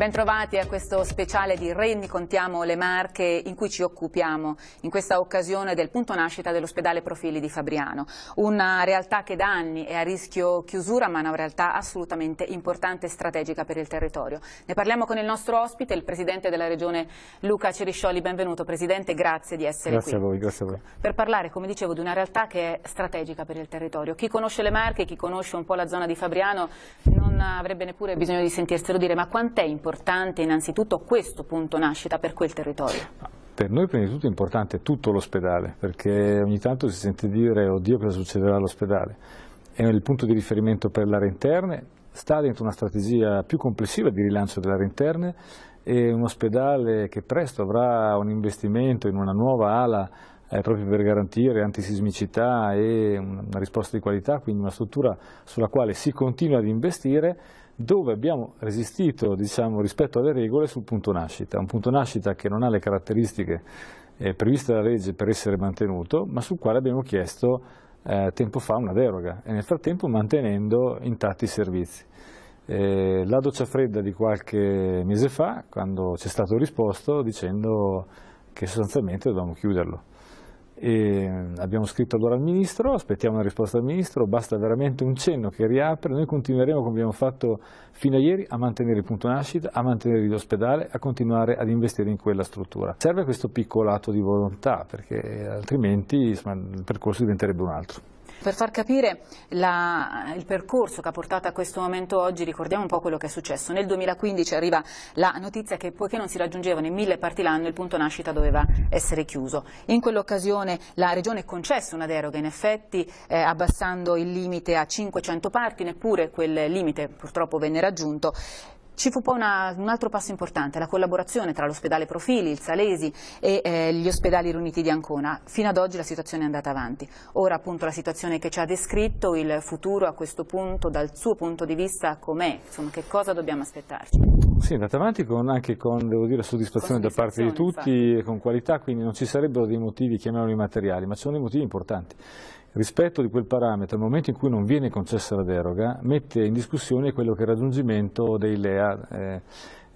Bentrovati a questo speciale di Rendicontiamo le Marche in cui ci occupiamo in questa occasione del punto nascita dell'ospedale Profili di Fabriano, una realtà che da anni è a rischio chiusura ma una realtà assolutamente importante e strategica per il territorio. Ne parliamo con il nostro ospite, il Presidente della Regione Luca Ceriscioli, benvenuto Presidente, grazie di essere grazie qui. A voi, grazie a voi. Per parlare, come dicevo, di una realtà che è strategica per il territorio. Chi conosce le Marche, chi conosce un po' la zona di Fabriano non avrebbe neppure bisogno di sentirselo dire, ma quant'è importante? importante innanzitutto questo punto nascita per quel territorio? Per noi prima di tutto è importante tutto l'ospedale, perché ogni tanto si sente dire oddio cosa succederà all'ospedale. È il punto di riferimento per le aree interne, sta dentro una strategia più complessiva di rilancio delle aree interne e un ospedale che presto avrà un investimento in una nuova ala eh, proprio per garantire antisismicità e una risposta di qualità, quindi una struttura sulla quale si continua ad investire dove abbiamo resistito diciamo, rispetto alle regole sul punto nascita, un punto nascita che non ha le caratteristiche eh, previste dalla legge per essere mantenuto, ma sul quale abbiamo chiesto eh, tempo fa una deroga e nel frattempo mantenendo intatti i servizi. Eh, la doccia fredda di qualche mese fa, quando ci è stato risposto dicendo che sostanzialmente dovevamo chiuderlo. E mm, abbiamo scritto allora al Ministro, aspettiamo una risposta dal Ministro, basta veramente un cenno che riapre, noi continueremo come abbiamo fatto fino a ieri a mantenere il punto nascita, a mantenere l'ospedale, a continuare ad investire in quella struttura. Serve questo piccolo atto di volontà perché altrimenti insomma, il percorso diventerebbe un altro. Per far capire la, il percorso che ha portato a questo momento oggi, ricordiamo un po' quello che è successo. Nel 2015 arriva la notizia che poiché non si raggiungevano i mille parti l'anno, il punto nascita doveva essere chiuso. In quell'occasione la Regione concesse una deroga, in effetti, eh, abbassando il limite a 500 parti, neppure quel limite purtroppo venne raggiunto. Ci fu poi una, un altro passo importante, la collaborazione tra l'ospedale Profili, il Salesi e eh, gli ospedali riuniti di Ancona. Fino ad oggi la situazione è andata avanti. Ora appunto la situazione che ci ha descritto, il futuro a questo punto dal suo punto di vista com'è, che cosa dobbiamo aspettarci? Sì, è andata avanti con, anche con, devo dire, soddisfazione, da parte di tutti infatti. e con qualità, quindi non ci sarebbero dei motivi, chiamiamoli materiali, ma ci sono dei motivi importanti. Rispetto di quel parametro, nel momento in cui non viene concessa la deroga, mette in discussione quello che è il raggiungimento dei LEA. Eh,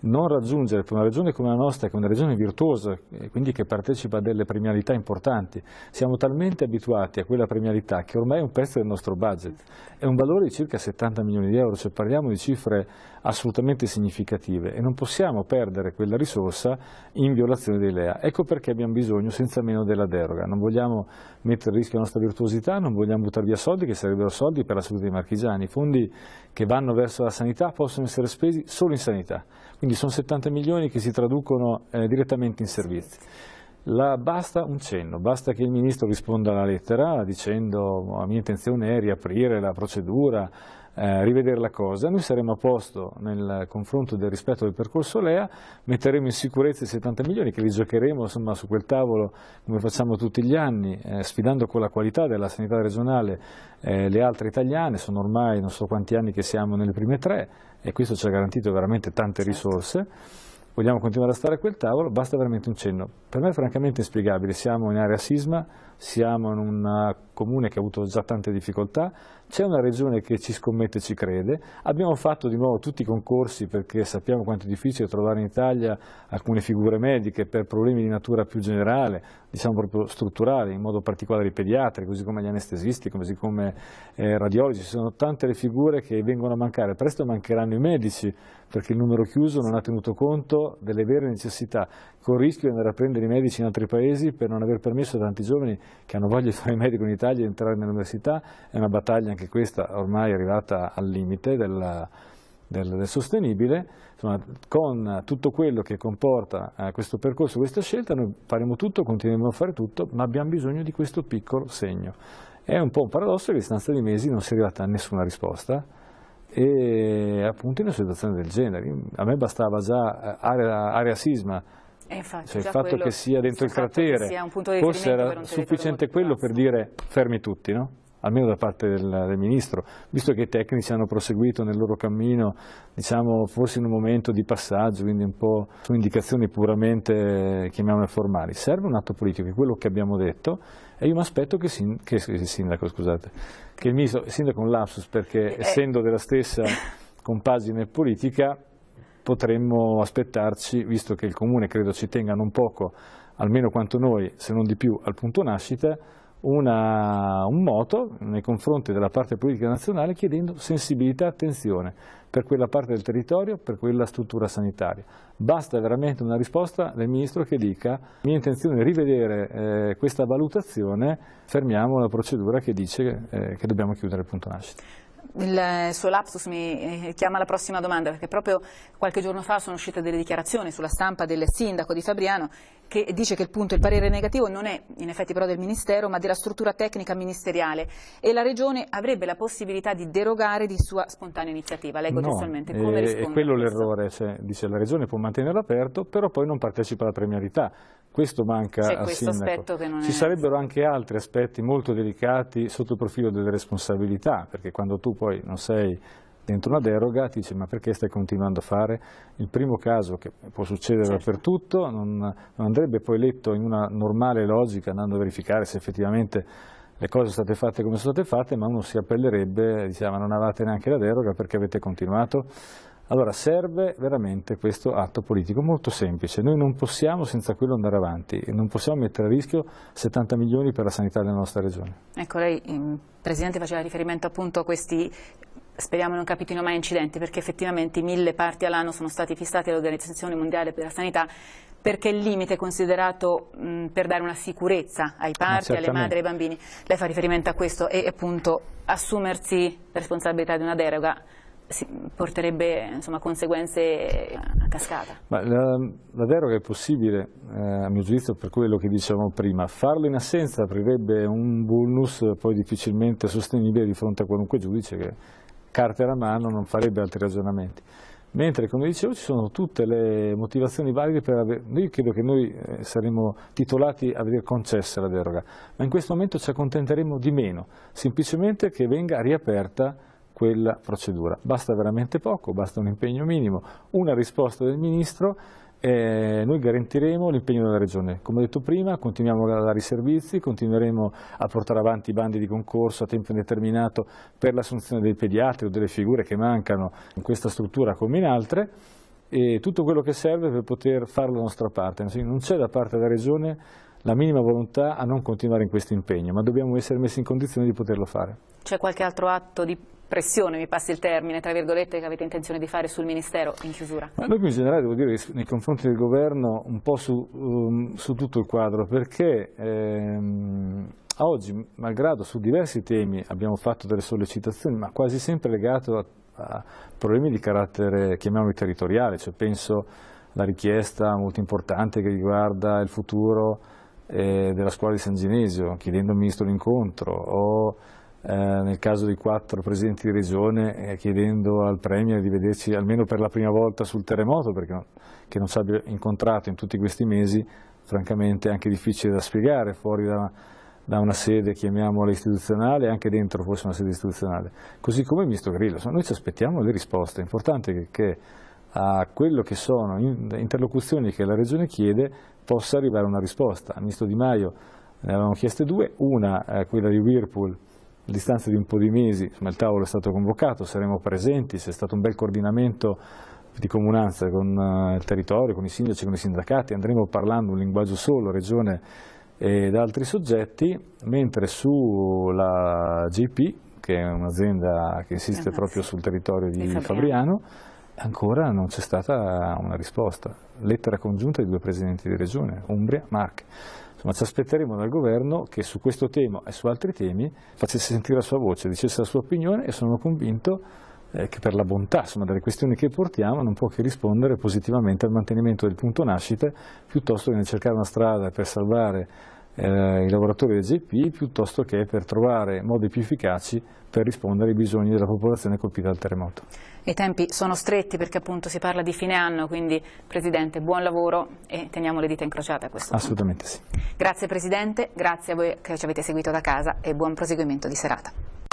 non raggiungere per una regione come la nostra, che è una regione virtuosa, e eh, quindi che partecipa a delle premialità importanti, siamo talmente abituati a quella premialità che ormai è un pezzo del nostro budget, è un valore di circa 70 milioni di euro, cioè parliamo di cifre assolutamente significative e non possiamo perdere quella risorsa in violazione dei LEA. Ecco perché abbiamo bisogno senza meno della deroga, non vogliamo mettere a rischio la nostra virtuosità, non vogliamo buttare via soldi che sarebbero soldi per la salute dei marchigiani, i fondi che vanno verso la sanità possono essere spesi solo in sanità. Quindi quindi sono 70 milioni che si traducono eh, direttamente in servizi. La, basta un cenno, basta che il ministro risponda alla lettera dicendo la mia intenzione è riaprire la procedura eh, rivedere la cosa, noi saremo a posto nel confronto del rispetto del percorso Lea, metteremo in sicurezza i 70 milioni che li giocheremo insomma, su quel tavolo come facciamo tutti gli anni, eh, sfidando con la qualità della sanità regionale eh, le altre italiane, sono ormai non so quanti anni che siamo nelle prime tre e questo ci ha garantito veramente tante certo. risorse vogliamo continuare a stare a quel tavolo, basta veramente un cenno. Per me è francamente inspiegabile, siamo in area sisma, siamo in una comune che ha avuto già tante difficoltà, c'è una regione che ci scommette e ci crede, abbiamo fatto di nuovo tutti i concorsi perché sappiamo quanto è difficile trovare in Italia alcune figure mediche per problemi di natura più generale, diciamo proprio strutturale, in modo particolare i pediatri, così come gli anestesisti, così come eh, radiologi, ci sono tante le figure che vengono a mancare, presto mancheranno i medici perché il numero chiuso non ha tenuto conto delle vere necessità, con il rischio di andare a prendere i medici in altri paesi per non aver permesso a tanti giovani che hanno voglia di fare i medico in Italia battaglia di entrare nell'università, è una battaglia anche questa ormai arrivata al limite della, del, del, sostenibile, Insomma, con tutto quello che comporta eh, questo percorso, questa scelta, noi faremo tutto, continueremo a fare tutto, ma abbiamo bisogno di questo piccolo segno. È un po' un paradosso che a distanza di mesi non si è arrivata a nessuna risposta e appunto in una situazione del genere. A me bastava già eh, area, area sisma eh, infatti, cioè, il fatto che sia dentro il cratere, forse era sufficiente quello per dire fermi tutti, no? almeno da parte del, del, Ministro, visto che i tecnici hanno proseguito nel loro cammino, diciamo forse in un momento di passaggio, quindi un po' su indicazioni puramente, chiamiamole formali. Serve un atto politico, è quello che abbiamo detto, e io mi aspetto che, sin, che, che, sindaco, scusate, che il, ministro, sindaco è un lapsus, perché eh. essendo della stessa compagine politica, potremmo aspettarci, visto che il Comune credo ci tenga non poco, almeno quanto noi, se non di più, al punto nascita, una, un moto nei confronti della parte politica nazionale chiedendo sensibilità e attenzione per quella parte del territorio, per quella struttura sanitaria. Basta veramente una risposta del Ministro che dica mia intenzione è rivedere eh, questa valutazione, fermiamo la procedura che dice eh, che dobbiamo chiudere il punto nascita il suo lapsus mi eh, chiama alla prossima domanda, perché proprio qualche giorno fa sono uscite delle dichiarazioni sulla stampa del sindaco di Fabriano che dice che il punto, il parere negativo non è in effetti però del Ministero, ma della struttura tecnica ministeriale e la Regione avrebbe la possibilità di derogare di sua spontanea iniziativa. Leggo no, testualmente come eh, risponde. È quello l'errore, dice la Regione può mantenerlo aperto, però poi non partecipa alla premialità. Questo manca C'è al questo sindaco. Che non Ci è... sarebbero anche altri aspetti molto delicati sotto il profilo delle responsabilità, perché quando tu puoi poi non sei dentro una deroga, ti dice ma perché stai continuando a fare? Il primo caso che può succedere certo. dappertutto non, non, andrebbe poi letto in una normale logica andando a verificare se effettivamente le cose sono state fatte come sono state fatte, ma uno si appellerebbe, diciamo, non avevate neanche la deroga perché avete continuato allora serve veramente questo atto politico molto semplice, noi non possiamo senza quello andare avanti, non possiamo mettere a rischio 70 milioni per la sanità della nostra regione. Ecco, lei Presidente faceva riferimento appunto a questi speriamo non capitino mai incidenti perché effettivamente mille parti all'anno sono stati fissati dall'Organizzazione Mondiale per la Sanità perché il limite è considerato mh, per dare una sicurezza ai eh, parti, alle madri, e ai bambini. Lei fa riferimento a questo e appunto assumersi responsabilità di una deroga porterebbe insomma, conseguenze a cascata. Ma la, la deroga è possibile, eh, a mio giudizio, per quello che dicevamo prima. Farlo in assenza aprirebbe un bonus poi difficilmente sostenibile di fronte a qualunque giudice che carte alla mano non farebbe altri ragionamenti. Mentre, come dicevo, ci sono tutte le motivazioni valide per aver... Io credo che noi eh, saremmo titolati a vedere concessa la deroga, ma in questo momento ci accontenteremo di meno, semplicemente che venga riaperta quella procedura. Basta veramente poco, basta un impegno minimo, una risposta del Ministro eh, noi garantiremo l'impegno della Regione. Come detto prima, continuiamo a dare i servizi, continueremo a portare avanti i bandi di concorso a tempo indeterminato per l'assunzione dei pediatri o delle figure che mancano in questa struttura come in altre e tutto quello che serve per poter fare la nostra parte. Cioè, non c'è da parte della Regione la minima volontà a non continuare in questo impegno, ma dobbiamo essere messi in condizione di poterlo fare. C'è qualche altro atto di pressione, mi passi il termine, tra virgolette, che avete intenzione di fare sul Ministero in chiusura? Ma noi in generale devo dire che nei confronti del Governo un po' su, um, su tutto il quadro, perché ehm, a oggi, malgrado su diversi temi abbiamo fatto delle sollecitazioni, ma quasi sempre legato a, a problemi di carattere, chiamiamoli territoriale, cioè penso alla richiesta molto importante che riguarda il futuro eh, della scuola di San Ginesio, chiedendo al Ministro l'incontro, o eh, nel caso di quattro Presidenti di Regione eh, chiedendo al Premier di vederci almeno per la prima volta sul terremoto, perché non, che non ci abbia incontrato in tutti questi mesi, francamente è anche difficile da spiegare, fuori da da una sede, chiamiamola istituzionale, anche dentro forse una sede istituzionale, così come il ministro Grillo. Noi ci aspettiamo le risposte, è importante che, che a quello che sono interlocuzioni che la Regione chiede possa arrivare una risposta. Al Ministro Di Maio ne avevamo chieste due, una è eh, quella di Whirlpool, a distanza di un po' di mesi, insomma, il tavolo è stato convocato, saremo presenti, c'è stato un bel coordinamento di comunanza con eh, il territorio, con i sindaci, con i sindacati, andremo parlando un linguaggio solo, Regione ed altri soggetti, mentre sulla GP, che è un'azienda che insiste proprio sul territorio di Fabriano ancora non c'è stata una risposta. Lettera congiunta di due presidenti di regione, Umbria, Marche. Insomma, ci aspetteremo dal governo che su questo tema e su altri temi facesse sentire la sua voce, dicesse la sua opinione e sono convinto eh, che per la bontà insomma, delle questioni che portiamo non può che rispondere positivamente al mantenimento del punto nascita piuttosto che nel cercare una strada per salvare eh, i lavoratori del GP piuttosto che per trovare modi più efficaci per rispondere ai bisogni della popolazione colpita dal terremoto. I tempi sono stretti perché appunto si parla di fine anno, quindi Presidente buon lavoro e teniamo le dita incrociate a questo Assolutamente punto. Assolutamente sì. Grazie Presidente, grazie a voi che ci avete seguito da casa e buon proseguimento di serata.